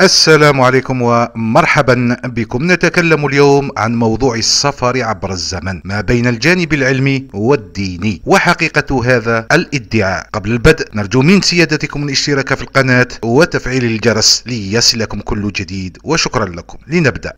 السلام عليكم ومرحبا بكم نتكلم اليوم عن موضوع السفر عبر الزمن ما بين الجانب العلمي والديني وحقيقة هذا الادعاء قبل البدء نرجو من سيادتكم الاشتراك في القناة وتفعيل الجرس ليصلكم كل جديد وشكرا لكم لنبدأ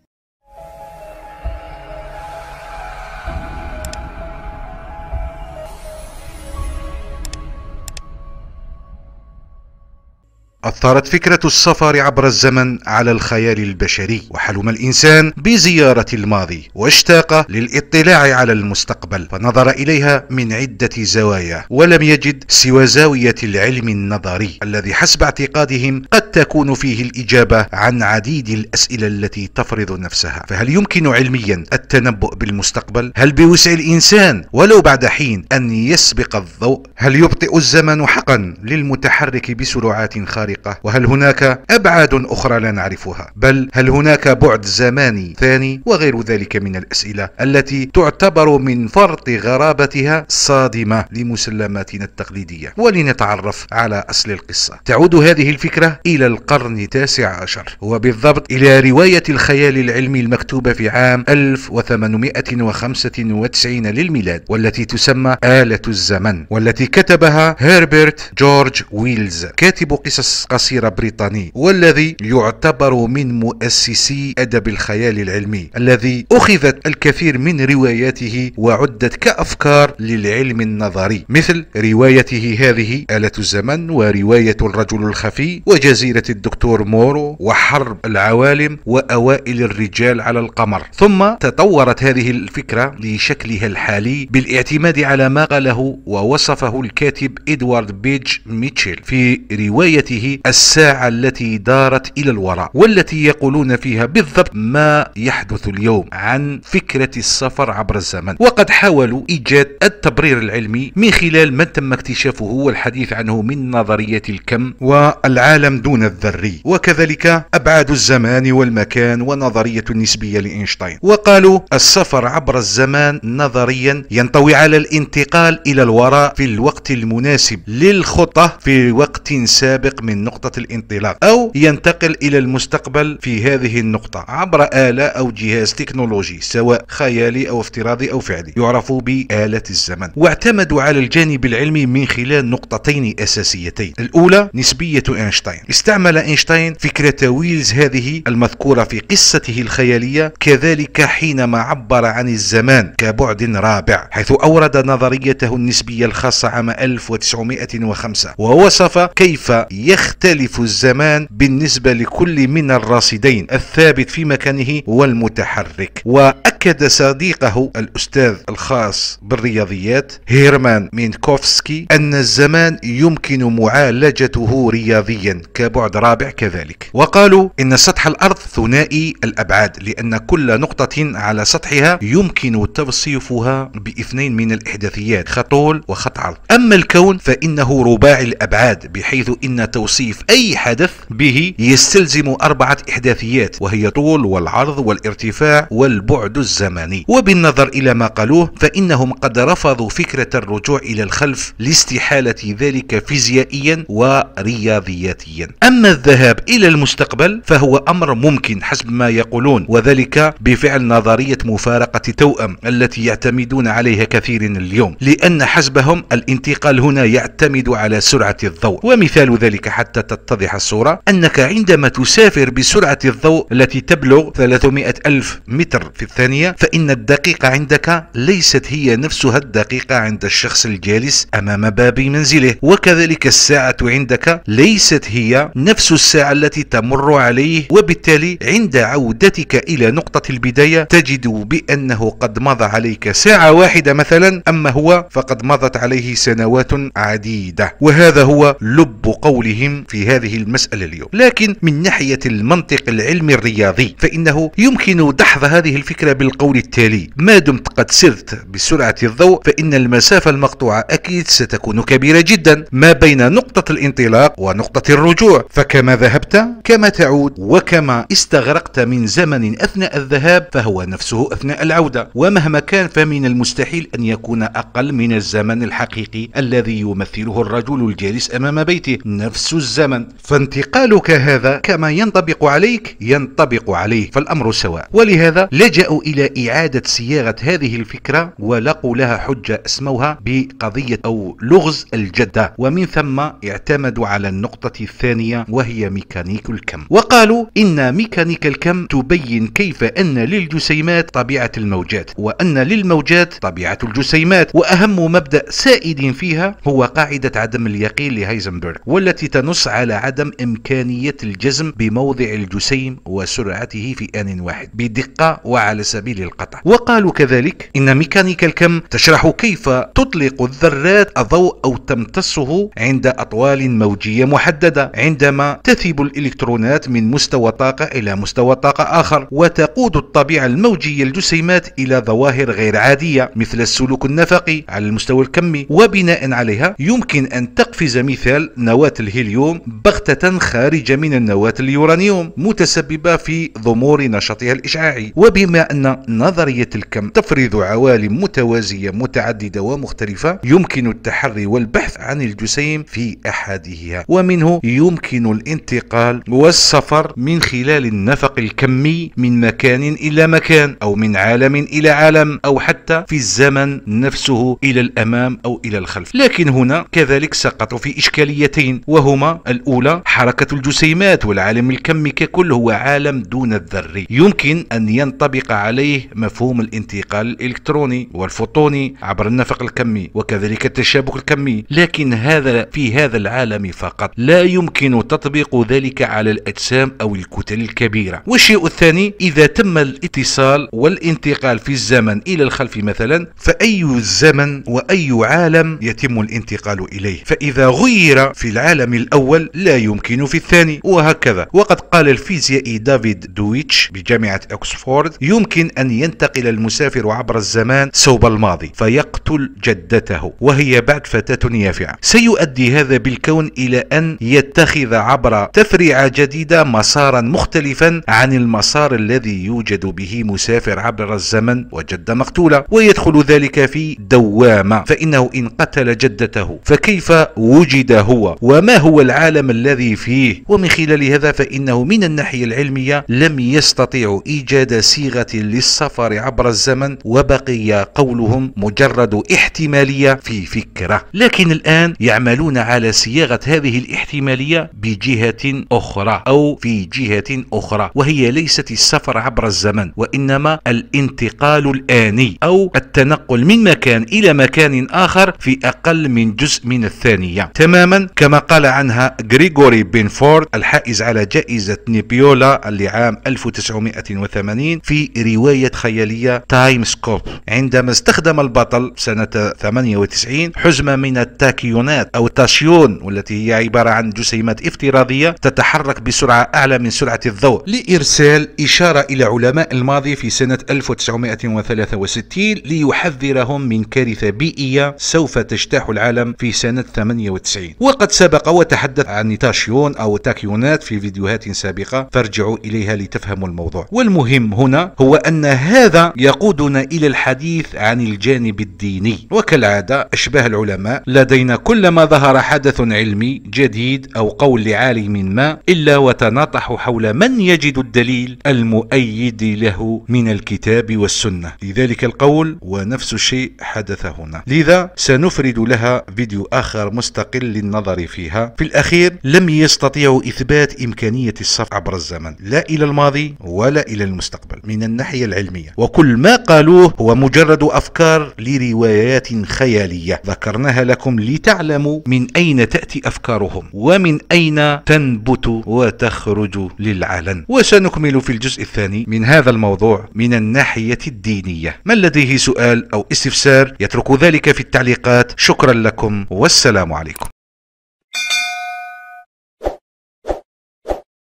أثرت فكرة السفر عبر الزمن على الخيال البشري وحلم الإنسان بزيارة الماضي واشتاق للاطلاع على المستقبل فنظر إليها من عدة زوايا ولم يجد سوى زاوية العلم النظري الذي حسب اعتقادهم قد تكون فيه الإجابة عن عديد الأسئلة التي تفرض نفسها فهل يمكن علميا التنبؤ بالمستقبل؟ هل بوسع الإنسان ولو بعد حين أن يسبق الضوء؟ هل يبطئ الزمن حقا للمتحرك بسرعات خارجة الخارقة وهل هناك أبعاد أخرى لا نعرفها بل هل هناك بعد زماني ثاني وغير ذلك من الأسئلة التي تعتبر من فرط غرابتها صادمة لمسلماتنا التقليدية ولنتعرف على أصل القصة تعود هذه الفكرة إلى القرن التاسع عشر وبالضبط إلى رواية الخيال العلمي المكتوبة في عام 1895 للميلاد والتي تسمى آلة الزمن والتي كتبها هربرت جورج ويلز كاتب قصص قصيرة قصير بريطاني والذي يعتبر من مؤسسي أدب الخيال العلمي الذي أخذت الكثير من رواياته وعدت كأفكار للعلم النظري مثل روايته هذه آلة الزمن ورواية الرجل الخفي وجزيرة الدكتور مورو وحرب العوالم وأوائل الرجال على القمر ثم تطورت هذه الفكرة لشكلها الحالي بالاعتماد على ما قاله ووصفه الكاتب إدوارد بيج ميتشل في روايته الساعة التي دارت إلى الوراء والتي يقولون فيها بالضبط ما يحدث اليوم عن فكرة السفر عبر الزمن وقد حاولوا إيجاد التبرير العلمي من خلال ما تم اكتشافه والحديث عنه من نظرية الكم والعالم دون الذري وكذلك أبعاد الزمان والمكان ونظرية النسبية لإينشتاين وقالوا السفر عبر الزمان نظريا ينطوي على الانتقال إلى الوراء في الوقت المناسب للخطة في وقت سابق من نقطة الانطلاق أو ينتقل إلى المستقبل في هذه النقطة عبر آلة أو جهاز تكنولوجي سواء خيالي أو افتراضي أو فعلي يعرف بآلة الزمن واعتمدوا على الجانب العلمي من خلال نقطتين أساسيتين الأولى نسبية أينشتاين استعمل أينشتاين فكرة ويلز هذه المذكورة في قصته الخيالية كذلك حينما عبر عن الزمان كبعد رابع حيث أورد نظريته النسبية الخاصة عام 1905 ووصف كيف يخ يختلف الزمان بالنسبة لكل من الراصدين الثابت في مكانه والمتحرك وأكد صديقه الأستاذ الخاص بالرياضيات هيرمان مينكوفسكي أن الزمان يمكن معالجته رياضيا كبعد رابع كذلك وقالوا إن سطح الأرض ثنائي الأبعاد لأن كل نقطة على سطحها يمكن توصيفها باثنين من الإحداثيات خطول وخط عرض أما الكون فإنه رباعي الأبعاد بحيث إن توصيف توصيف أي حدث به يستلزم أربعة إحداثيات وهي طول والعرض والارتفاع والبعد الزمني وبالنظر إلى ما قالوه فإنهم قد رفضوا فكرة الرجوع إلى الخلف لاستحالة ذلك فيزيائيا ورياضياتيا أما الذهاب إلى المستقبل فهو أمر ممكن حسب ما يقولون وذلك بفعل نظرية مفارقة التوأم التي يعتمدون عليها كثير اليوم لأن حسبهم الانتقال هنا يعتمد على سرعة الضوء ومثال ذلك حسب حتى تتضح الصورة أنك عندما تسافر بسرعة الضوء التي تبلغ 300 ألف متر في الثانية فإن الدقيقة عندك ليست هي نفسها الدقيقة عند الشخص الجالس أمام باب منزله وكذلك الساعة عندك ليست هي نفس الساعة التي تمر عليه وبالتالي عند عودتك إلى نقطة البداية تجد بأنه قد مضى عليك ساعة واحدة مثلا أما هو فقد مضت عليه سنوات عديدة وهذا هو لب قولهم مهم في هذه المسألة اليوم لكن من ناحية المنطق العلمي الرياضي فإنه يمكن دحض هذه الفكرة بالقول التالي ما دمت قد سرت بسرعة الضوء فإن المسافة المقطوعة أكيد ستكون كبيرة جدا ما بين نقطة الانطلاق ونقطة الرجوع فكما ذهبت كما تعود وكما استغرقت من زمن أثناء الذهاب فهو نفسه أثناء العودة ومهما كان فمن المستحيل أن يكون أقل من الزمن الحقيقي الذي يمثله الرجل الجالس أمام بيته نفس الزمن فانتقالك هذا كما ينطبق عليك ينطبق عليه فالأمر سواء ولهذا لجأوا إلى إعادة صياغة هذه الفكرة ولقوا لها حجة اسموها بقضية أو لغز الجدة ومن ثم اعتمدوا على النقطة الثانية وهي ميكانيك الكم وقالوا إن ميكانيك الكم تبين كيف أن للجسيمات طبيعة الموجات وأن للموجات طبيعة الجسيمات وأهم مبدأ سائد فيها هو قاعدة عدم اليقين لهايزنبرغ والتي تنص ينص على عدم إمكانية الجزم بموضع الجسيم وسرعته في آن واحد بدقة وعلى سبيل القطع وقالوا كذلك إن ميكانيكا الكم تشرح كيف تطلق الذرات الضوء أو تمتصه عند أطوال موجية محددة عندما تثب الإلكترونات من مستوى طاقة إلى مستوى طاقة آخر وتقود الطبيعة الموجية الجسيمات إلى ظواهر غير عادية مثل السلوك النفقي على المستوى الكمي وبناء عليها يمكن أن تقفز مثال نواة الهيليوم اليوم بغتة خارجة من النواة اليورانيوم متسببة في ضمور نشاطها الإشعاعي وبما أن نظرية الكم تفرض عوالم متوازية متعددة ومختلفة يمكن التحري والبحث عن الجسيم في أحدها ومنه يمكن الانتقال والسفر من خلال النفق الكمي من مكان إلى مكان أو من عالم إلى عالم أو حتى في الزمن نفسه إلى الأمام أو إلى الخلف لكن هنا كذلك سقطوا في إشكاليتين وهما الأولى حركة الجسيمات والعالم الكمي ككل هو عالم دون الذري يمكن أن ينطبق عليه مفهوم الانتقال الإلكتروني والفوتوني عبر النفق الكمي وكذلك التشابك الكمي لكن هذا في هذا العالم فقط لا يمكن تطبيق ذلك على الأجسام أو الكتل الكبيرة والشيء الثاني إذا تم الاتصال والانتقال في الزمن إلى الخلف مثلا فأي الزمن وأي عالم يتم الانتقال إليه فإذا غير في العالم الأول الأول لا يمكن في الثاني وهكذا وقد قال الفيزيائي دافيد دويتش بجامعة أكسفورد يمكن أن ينتقل المسافر عبر الزمان صوب الماضي فيقتل جدته وهي بعد فتاة يافعة سيؤدي هذا بالكون إلى أن يتخذ عبر تفريعة جديدة مسارا مختلفا عن المسار الذي يوجد به مسافر عبر الزمن وجدة مقتولة ويدخل ذلك في دوامة فإنه إن قتل جدته فكيف وجد هو وما هو والعالم الذي فيه ومن خلال هذا فإنه من الناحية العلمية لم يستطيعوا إيجاد صيغة للسفر عبر الزمن وبقي قولهم مجرد احتمالية في فكرة لكن الآن يعملون على صياغة هذه الاحتمالية بجهة أخرى أو في جهة أخرى وهي ليست السفر عبر الزمن وإنما الانتقال الآني أو التنقل من مكان إلى مكان آخر في أقل من جزء من الثانية تماما كما قال عنها منها غريغوري بينفورد الحائز على جائزة نيبيولا لعام 1980 في رواية خيالية تايم سكوب عندما استخدم البطل سنة 98 حزمة من التاكيونات أو تاشيون والتي هي عبارة عن جسيمات افتراضية تتحرك بسرعة أعلى من سرعة الضوء لإرسال إشارة إلى علماء الماضي في سنة 1963 ليحذرهم من كارثة بيئية سوف تجتاح العالم في سنة 98 وقد سبق وتحدث تحدث عن تاشيون أو تاكيونات في فيديوهات سابقة فارجعوا إليها لتفهموا الموضوع والمهم هنا هو أن هذا يقودنا إلى الحديث عن الجانب الديني وكالعادة أشباه العلماء لدينا كلما ظهر حدث علمي جديد أو قول لعالم ما إلا وتناطح حول من يجد الدليل المؤيد له من الكتاب والسنة لذلك القول ونفس الشيء حدث هنا لذا سنفرد لها فيديو آخر مستقل للنظر فيها في الأخير لم يستطيعوا إثبات إمكانية السفر عبر الزمن لا إلى الماضي ولا إلى المستقبل من الناحية العلمية وكل ما قالوه هو مجرد أفكار لروايات خيالية ذكرناها لكم لتعلموا من أين تأتي أفكارهم ومن أين تنبت وتخرج للعلن وسنكمل في الجزء الثاني من هذا الموضوع من الناحية الدينية من لديه سؤال أو استفسار يترك ذلك في التعليقات شكرا لكم والسلام عليكم